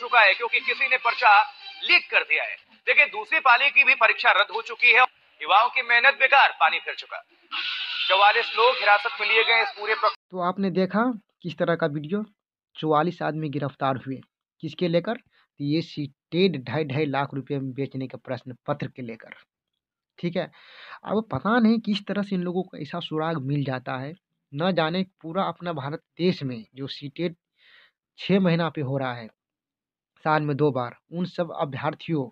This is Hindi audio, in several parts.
चुका है क्योंकि किसी ने पर्चा लीक कर दिया है देखिए दूसरी पाली की भी परीक्षा रद्द हो चुकी है युवाओं की मेहनत बेकार पानी फिर चुका चौवालीस लोग हिरासत में लिए गए इस पूरे तो आपने देखा किस तरह का वीडियो चौवालीस आदमी गिरफ्तार हुए किसके लेकर तो ये सी टेड ढाई ढाई लाख रुपए में बेचने के प्रश्न पत्र के लेकर ठीक है अब पता नहीं किस तरह से इन लोगों को ऐसा सुराग मिल जाता है न जाने पूरा अपना भारत देश में जो सीटेड छः महीना पे हो रहा है साल में दो बार उन सब अभ्यर्थियों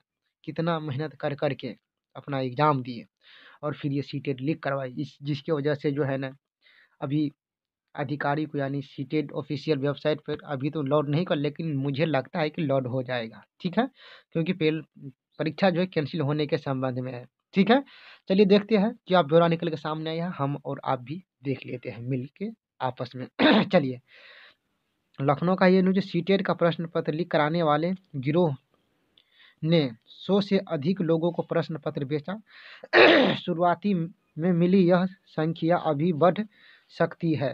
कितना मेहनत कर कर के अपना एग्ज़ाम दिए और फिर ये सीटेड लीक करवाई इस जिसके वजह से जो है ना अभी अधिकारी को यानी सीटेड ऑफिशियल वेबसाइट पर अभी तो लॉड नहीं कर लेकिन मुझे लगता है कि लॉड हो जाएगा ठीक है क्योंकि पेल परीक्षा जो है कैंसिल होने के संबंध में है ठीक है चलिए देखते हैं कि आप ब्यौरा निकल के सामने आया हम और आप भी देख लेते हैं मिल के आपस में चलिए लखनऊ का ये न्यूज सीटेट का प्रश्न पत्र लीक कराने वाले गिरोह ने सौ से अधिक लोगों को प्रश्न पत्र बेचा शुरुआती में मिली यह संख्या अभी बढ़ सकती है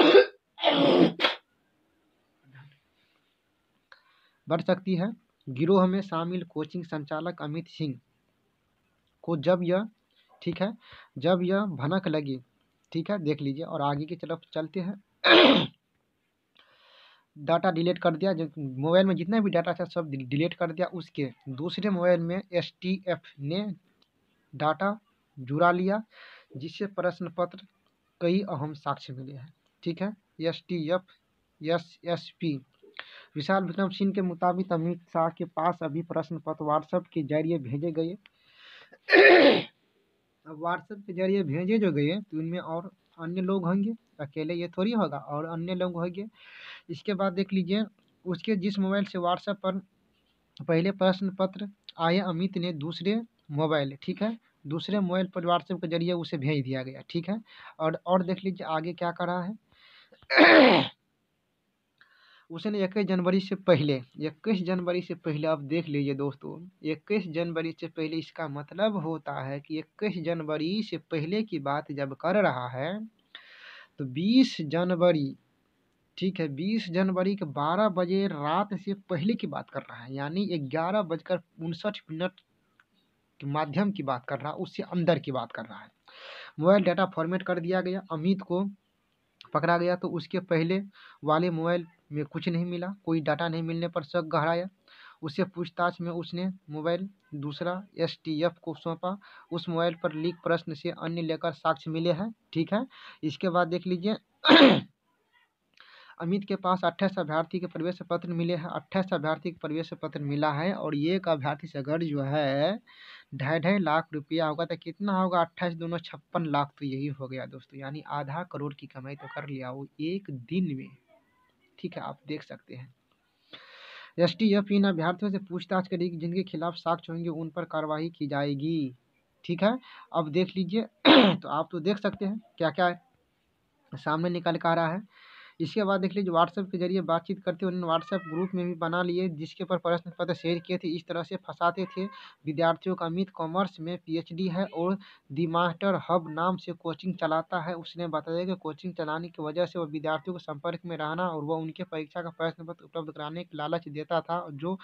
बढ़ सकती है गिरोह में शामिल कोचिंग संचालक अमित सिंह को जब यह ठीक है जब यह भनक लगी ठीक है देख लीजिए और आगे की तरफ चलते हैं डाटा डिलीट कर दिया जो मोबाइल में जितना भी डाटा था सब डिलीट कर दिया उसके दूसरे मोबाइल में एस ने डाटा जुड़ा लिया जिससे प्रश्न पत्र कई अहम साक्ष्य मिले हैं ठीक है S T F S S P Vishal Vikram Singh के मुताबिक अमित शाह के पास अभी प्रश्न पत्र व्हाट्सएप के जरिए भेजे गए अब व्हाट्सएप के जरिए भेजे जो गए तो उनमें और अन्य लोग होंगे तो अकेले ये थोड़ी होगा और अन्य लोग होंगे इसके बाद देख लीजिए उसके जिस मोबाइल से व्हाट्सएप पर पहले प्रश्न पत्र आए अमित ने दूसरे मोबाइल ठीक है दूसरे मोबाइल पर व्हाट्सएप के जरिए उसे भेज दिया गया ठीक है और और देख लीजिए आगे क्या कर रहा है उसने इक्कीस जनवरी से पहले इक्कीस जनवरी से पहले आप देख लीजिए दोस्तों इक्कीस जनवरी से पहले इसका मतलब होता है कि इक्कीस जनवरी से पहले की बात जब कर रहा है तो बीस जनवरी ठीक है बीस जनवरी के बारह बजे रात से पहले की बात कर रहा है यानी ग्यारह बजकर उनसठ मिनट के माध्यम की बात कर रहा है उससे अंदर की बात कर रहा है मोबाइल डाटा फॉर्मेट कर दिया गया अमित को पकड़ा गया तो उसके पहले वाले मोबाइल में कुछ नहीं मिला कोई डाटा नहीं मिलने पर शक गहराया उससे पूछताछ में उसने मोबाइल दूसरा एफ को सौंपा उस मोबाइल पर लीक प्रश्न से अन्य लेकर साक्ष्य मिले हैं ठीक है इसके बाद देख लीजिए अमित के पास अट्ठाईस अभ्यर्थी के प्रवेश पत्र मिले हैं अट्ठाईस अभ्यर्थी के प्रवेश पत्र मिला है और एक अभ्यर्थी से अगर जो है ढाई ढाई लाख रुपया होगा तो कितना होगा अट्ठाईस दोनों छप्पन लाख तो यही हो गया दोस्तों यानी आधा करोड़ की कमाई तो कर लिया वो एक दिन में ठीक है आप देख सकते हैं एस टी एफ इन अभ्यर्थियों से पूछताछ करेगी जिनके खिलाफ साक्ष्य होंगे उन पर कार्रवाई की जाएगी ठीक है अब देख लीजिए तो आप तो देख सकते हैं क्या क्या है सामने निकल कर आ रहा है इसके बाद देख लीजिए व्हाट्सएप के जरिए बातचीत करते हुए उन्होंने व्हाट्सएप ग्रुप में भी बना लिए जिसके ऊपर प्रश्न पत्र शेयर किए थे इस तरह से फंसाते थे विद्यार्थियों का अमित कॉमर्स में पीएचडी है और दी मास्टर हब नाम से कोचिंग चलाता है उसने बताया कि कोचिंग चलाने की वजह से वह विद्यार्थियों के संपर्क में रहना और वह उनके परीक्षा का प्रश्न पत्र उपलब्ध कराने की लालच देता था जो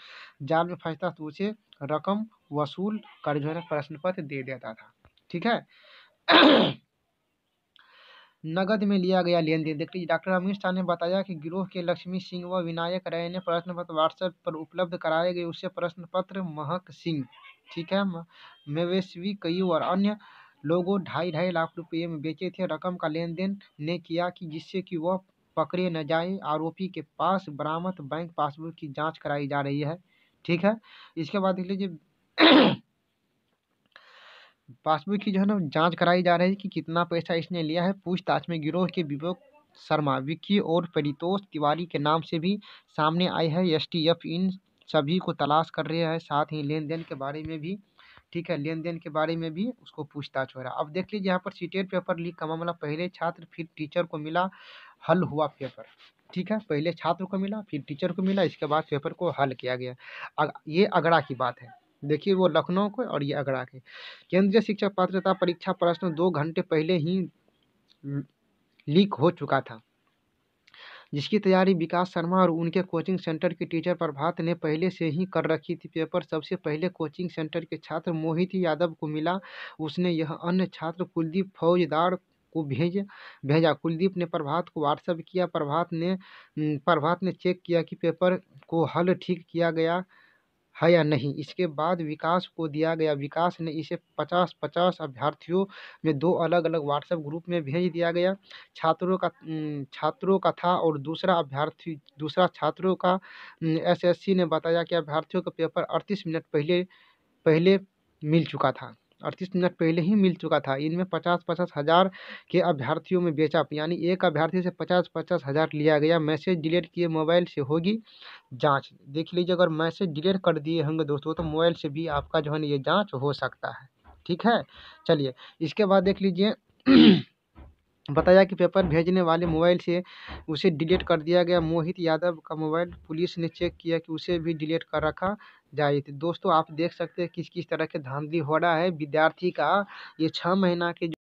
जाल में फंसता तो उसे रकम वसूल कर जो है प्रश्न पत्र दे देता था ठीक है नगद में लिया गया लेन देन देखिए डॉक्टर अमित शाह ने बताया कि गिरोह के लक्ष्मी सिंह व विनायक राय ने प्रश्न पत्र व्हाट्सएप पर उपलब्ध कराए गए उससे प्रश्न पत्र महक सिंह ठीक है मेवेशी कयू और अन्य लोगों ढाई ढाई लाख रुपये में बेचे थे रकम का लेन देन ने किया कि जिससे कि वह पकड़े न जाए आरोपी के पास बरामद बैंक पासबुक की जाँच कराई जा रही है ठीक है इसके बाद देख लीजिए पासबुक की जो है ना जाँच कराई जा रही है कि कितना पैसा इसने लिया है पूछताछ में गिरोह के विवेक शर्मा विक्की और परितोष तिवारी के नाम से भी सामने आई है एस इन सभी को तलाश कर रहे हैं साथ ही लेन देन के बारे में भी ठीक है लेन देन के बारे में भी उसको पूछताछ हो रहा है अब देख लीजिए यहाँ पर सीटेट पेपर लीक का मामला पहले छात्र फिर टीचर को मिला हल हुआ पेपर ठीक है पहले छात्र को मिला फिर टीचर को मिला इसके बाद पेपर को हल किया गया ये अगड़ा की बात है देखिए वो लखनऊ के और ये आगरा के केंद्रीय शिक्षा पात्रता परीक्षा प्रश्न दो घंटे पहले ही लीक हो चुका था जिसकी तैयारी विकास शर्मा और उनके कोचिंग सेंटर के टीचर प्रभात ने पहले से ही कर रखी थी पेपर सबसे पहले कोचिंग सेंटर के छात्र मोहित यादव को मिला उसने यह अन्य छात्र कुलदीप फौजदार को भेज भेजा कुलदीप ने प्रभात को व्हाट्सएप किया प्रभात ने प्रभात ने चेक किया कि पेपर को हल ठीक किया गया है या नहीं इसके बाद विकास को दिया गया विकास ने इसे पचास पचास अभ्यर्थियों में दो अलग अलग व्हाट्सएप ग्रुप में भेज दिया गया छात्रों का छात्रों का था और दूसरा अभ्यर्थी दूसरा छात्रों का एस एस सी ने बताया कि अभ्यर्थियों का पेपर अड़तीस मिनट पहले पहले मिल चुका था अड़तीस मिनट पहले ही मिल चुका था इनमें पचास पचास हज़ार के अभ्यर्थियों में बेचा यानी एक अभ्यर्थी से पचास पचास हज़ार लिया गया मैसेज डिलीट किए मोबाइल से होगी जाँच देख लीजिए अगर मैसेज डिलीट कर दिए होंगे दोस्तों तो मोबाइल से भी आपका जो है ना ये जाँच हो सकता है ठीक है चलिए इसके बाद देख लीजिए बताया कि पेपर भेजने वाले मोबाइल से उसे डिलीट कर दिया गया मोहित यादव का मोबाइल पुलिस ने चेक किया कि उसे भी डिलीट कर रखा जाए तो दोस्तों आप देख सकते हैं किस किस तरह के धांधली हो रहा है विद्यार्थी का ये छः महीना के